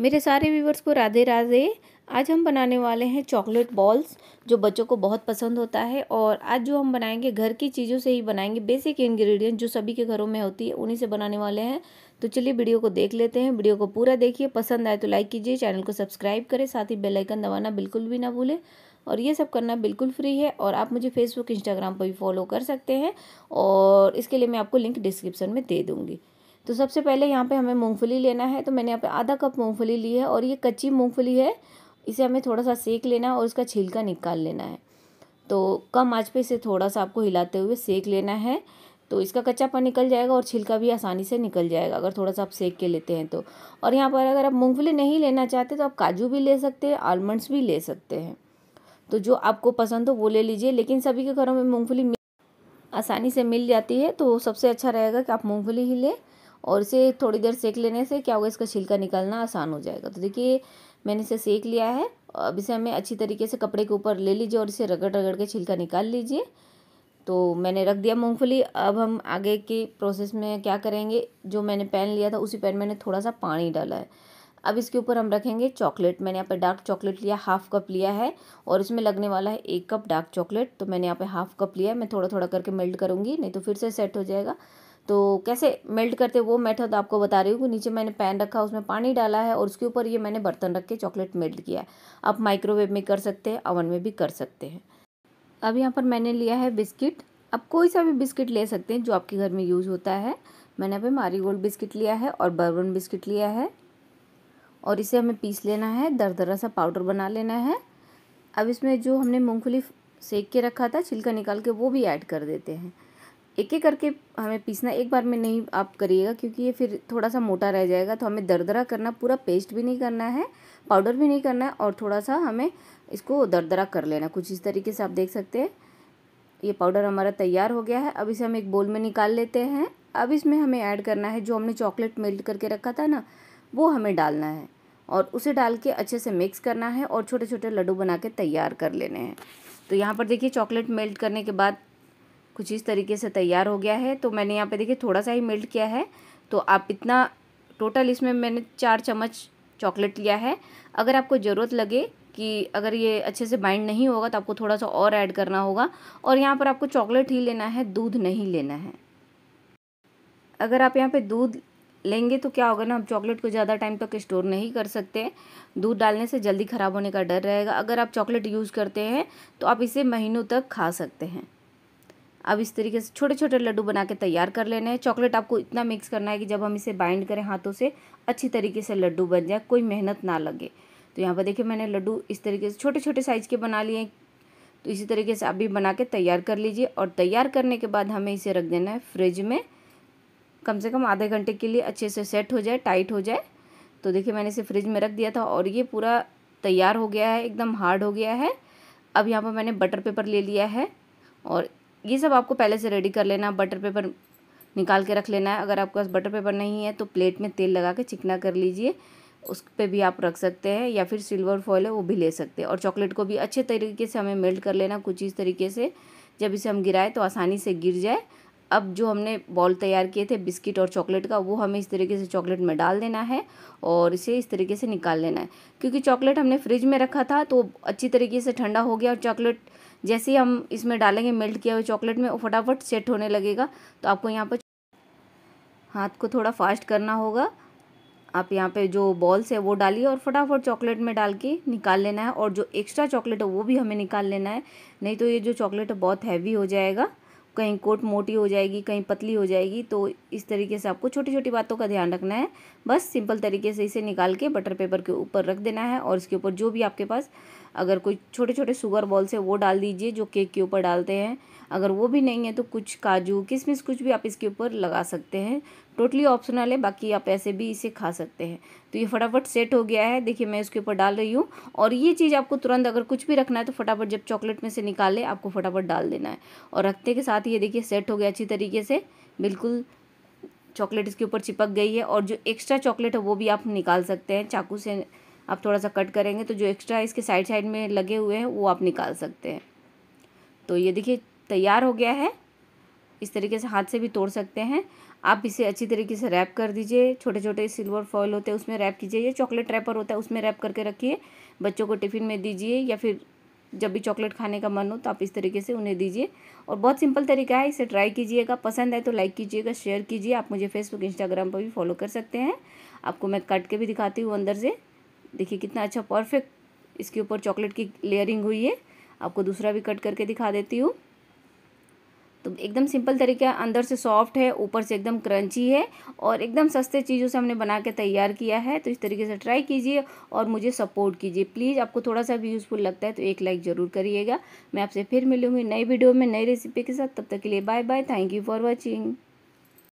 मेरे सारे व्यूवर्स को राधे राधे आज हम बनाने वाले हैं चॉकलेट बॉल्स जो बच्चों को बहुत पसंद होता है और आज जो हम बनाएंगे घर की चीज़ों से ही बनाएंगे बेसिक इंग्रेडिएंट जो सभी के घरों में होती है उन्हीं से बनाने वाले हैं तो चलिए वीडियो को देख लेते हैं वीडियो को पूरा देखिए पसंद आए तो लाइक कीजिए चैनल को सब्सक्राइब करें साथ ही बेलाइकन दबाना बिल्कुल भी ना भूलें और ये सब करना बिल्कुल फ्री है और आप मुझे फेसबुक इंस्टाग्राम पर भी फॉलो कर सकते हैं और इसके लिए मैं आपको लिंक डिस्क्रिप्सन में दे दूँगी तो सबसे पहले यहाँ पे हमें मूंगफली लेना है तो मैंने यहाँ पे आधा कप मूंगफली ली है और ये कच्ची मूंगफली है इसे हमें थोड़ा सा सेक लेना है और इसका छिलका निकाल लेना है तो कम आँच पे इसे थोड़ा सा आपको हिलाते हुए सेक लेना है तो इसका कच्चापन निकल जाएगा और छिलका भी आसानी से निकल जाएगा अगर थोड़ा सा आप सेक के लेते हैं तो और यहाँ पर अगर आप मूँगफली नहीं लेना चाहते तो आप काजू भी ले सकते हैं आलमंड्स भी ले सकते हैं तो जो आपको पसंद हो वो ले लीजिए लेकिन सभी के घरों में मूँगफली आसानी से मिल जाती है तो सबसे अच्छा रहेगा कि आप मूँगफली ही लें और इसे थोड़ी देर सेक लेने से क्या होगा इसका छिलका निकालना आसान हो जाएगा तो देखिए मैंने इसे सेक लिया है अब इसे हमें अच्छी तरीके से कपड़े के ऊपर ले लीजिए और इसे रगड़ रगड़ के छिलका निकाल लीजिए तो मैंने रख दिया मूंगफली अब हम आगे की प्रोसेस में क्या करेंगे जो मैंने पैन लिया था उसी पैन में मैंने थोड़ा सा पानी डाला है अब इसके ऊपर हम रखेंगे चॉकलेट मैंने यहाँ पे डार्क चॉकलेट लिया हाफ़ कप लिया है और इसमें लगने वाला है एक कप डार्क चॉकलेट तो मैंने यहाँ पे हाफ़ कप लिया है मैं थोड़ा थोड़ा करके मेल्ट करूँगी नहीं तो फिर से सेट हो जाएगा तो कैसे मेल्ट करते वो मेथड आपको बता रही हूँ कि नीचे मैंने पैन रखा उसमें पानी डाला है और उसके ऊपर ये मैंने बर्तन रख के चॉकलेट मेल्ट किया है आप माइक्रोवेव में कर सकते हैं ओवन में भी कर सकते हैं अब यहाँ पर मैंने लिया है बिस्किट आप कोई सा भी बिस्किट ले सकते हैं जो आपके घर में यूज़ होता है मैंने अभी मारी गोल्ड बिस्किट लिया है और बर्बन बिस्किट लिया है और इसे हमें पीस लेना है दरदरा सा पाउडर बना लेना है अब इसमें जो हमने मूँगफली सेक के रखा था छिलका निकाल के वो भी ऐड कर देते हैं एक एक करके हमें पीसना एक बार में नहीं आप करिएगा क्योंकि ये फिर थोड़ा सा मोटा रह जाएगा तो हमें दरदरा करना पूरा पेस्ट भी नहीं करना है पाउडर भी नहीं करना है और थोड़ा सा हमें इसको दरदरा कर लेना कुछ इस तरीके से आप देख सकते हैं ये पाउडर हमारा तैयार हो गया है अब इसे हम एक बोल में निकाल लेते हैं अब इसमें हमें ऐड करना है जो हमने चॉकलेट मेल्ट करके रखा था ना वो हमें डालना है और उसे डाल के अच्छे से मिक्स करना है और छोटे छोटे लड्डू बना के तैयार कर लेने हैं तो यहाँ पर देखिए चॉकलेट मेल्ट करने के बाद कुछ इस तरीके से तैयार हो गया है तो मैंने यहाँ पे देखिए थोड़ा सा ही मेल्ट किया है तो आप इतना टोटल इसमें मैंने चार चम्मच चॉकलेट लिया है अगर आपको ज़रूरत लगे कि अगर ये अच्छे से बाइंड नहीं होगा तो आपको थोड़ा सा और ऐड करना होगा और यहाँ पर आपको चॉकलेट ही लेना है दूध नहीं लेना है अगर आप यहाँ पे दूध लेंगे तो क्या होगा ना आप चॉकलेट को ज़्यादा टाइम तक स्टोर नहीं कर सकते दूध डालने से जल्दी ख़राब होने का डर रहेगा अगर आप चॉकलेट यूज़ करते हैं तो आप इसे महीनों तक खा सकते हैं अब इस तरीके से छोटे छोटे लड्डू बना के तैयार कर लेने हैं चॉकलेट आपको इतना मिक्स करना है कि जब हम इसे बाइंड करें हाथों से अच्छी तरीके से लड्डू बन जाए कोई मेहनत ना लगे तो यहाँ पर देखिए मैंने लड्डू इस तरीके से छोटे छोटे साइज़ के बना लिए तो इसी तरीके से आप भी बना के तैयार कर लीजिए और तैयार करने के बाद हमें इसे रख देना है फ्रिज में कम से कम आधे घंटे के लिए अच्छे से सेट हो जाए टाइट हो जाए तो देखिए मैंने इसे फ्रिज में रख दिया था और ये पूरा तैयार हो गया है एकदम हार्ड हो गया है अब यहाँ पर मैंने बटर पेपर ले लिया है और ये सब आपको पहले से रेडी कर लेना बटर पेपर निकाल के रख लेना है अगर आपके पास बटर पेपर नहीं है तो प्लेट में तेल लगा के चिकना कर लीजिए उस पर भी आप रख सकते हैं या फिर सिल्वर फॉइल है वो भी ले सकते हैं और चॉकलेट को भी अच्छे तरीके से हमें मेल्ट कर लेना कुछ इस तरीके से जब इसे हम गिराएं तो आसानी से गिर जाए अब जो हमने बॉल तैयार किए थे बिस्किट और चॉकलेट का वो हमें इस तरीके से चॉकलेट में डाल देना है और इसे इस तरीके से निकाल लेना है क्योंकि चॉकलेट हमने फ्रिज में रखा था तो अच्छी तरीके से ठंडा हो गया और चॉकलेट जैसे ही हम इसमें डालेंगे मेल्ट किया हुआ चॉकलेट में वो फटाफट सेट होने लगेगा तो आपको यहाँ पर हाथ को थोड़ा फास्ट करना होगा आप यहाँ पे जो बॉल्स है वो डालिए और फटाफट चॉकलेट में डाल के निकाल लेना है और जो एक्स्ट्रा चॉकलेट है वो भी हमें निकाल लेना है नहीं तो ये जो चॉकलेट है बहुत हैवी हो जाएगा कहीं कोट मोटी हो जाएगी कहीं पतली हो जाएगी तो इस तरीके से आपको छोटी छोटी बातों का ध्यान रखना है बस सिंपल तरीके से इसे निकाल के बटर पेपर के ऊपर रख देना है और इसके ऊपर जो भी आपके पास अगर कोई छोटे छोटे शुगर बॉल्स है वो डाल दीजिए जो केक के ऊपर डालते हैं अगर वो भी नहीं है तो कुछ काजू किशमिश कुछ भी आप इसके ऊपर लगा सकते हैं टोटली ऑप्शनल है बाकी आप ऐसे भी इसे खा सकते हैं तो ये फटाफट सेट हो गया है देखिए मैं इसके ऊपर डाल रही हूँ और ये चीज़ आपको तुरंत अगर कुछ भी रखना है तो फटाफट जब चॉकलेट में से निकाले आपको फटाफट डाल देना है और रखते के साथ ये देखिए सेट हो गया अच्छी तरीके से बिल्कुल चॉकलेट इसके ऊपर चिपक गई है और जो एक्स्ट्रा चॉकलेट है वो भी आप निकाल सकते हैं चाकू से आप थोड़ा सा कट करेंगे तो जो एक्स्ट्रा इसके साइड साइड में लगे हुए हैं वो आप निकाल सकते हैं तो ये देखिए तैयार हो गया है इस तरीके से हाथ से भी तोड़ सकते हैं आप इसे अच्छी तरीके से रैप कर दीजिए छोटे छोटे सिल्वर फॉयल होते हैं उसमें रैप कीजिए या चॉकलेट रैपर होता है उसमें रैप करके रखिए बच्चों को टिफ़िन में दीजिए या फिर जब भी चॉकलेट खाने का मन हो तो आप इस तरीके से उन्हें दीजिए और बहुत सिंपल तरीका है इसे ट्राई कीजिएगा पसंद आए तो लाइक कीजिएगा शेयर कीजिए आप मुझे फेसबुक इंस्टाग्राम पर भी फॉलो कर सकते हैं आपको मैं कट के भी दिखाती हूँ अंदर से देखिए कितना अच्छा परफेक्ट इसके ऊपर चॉकलेट की लेयरिंग हुई है आपको दूसरा भी कट करके दिखा देती हूँ तो एकदम सिंपल तरीका अंदर से सॉफ्ट है ऊपर से एकदम क्रंची है और एकदम सस्ते चीज़ों से हमने बना के तैयार किया है तो इस तरीके से ट्राई कीजिए और मुझे सपोर्ट कीजिए प्लीज़ आपको थोड़ा सा भी यूज़फुल लगता है तो एक लाइक ज़रूर करिएगा मैं आपसे फिर मिलूँगी नई वीडियो में नई रेसिपी के साथ तब तक के लिए bye bye thank you for watching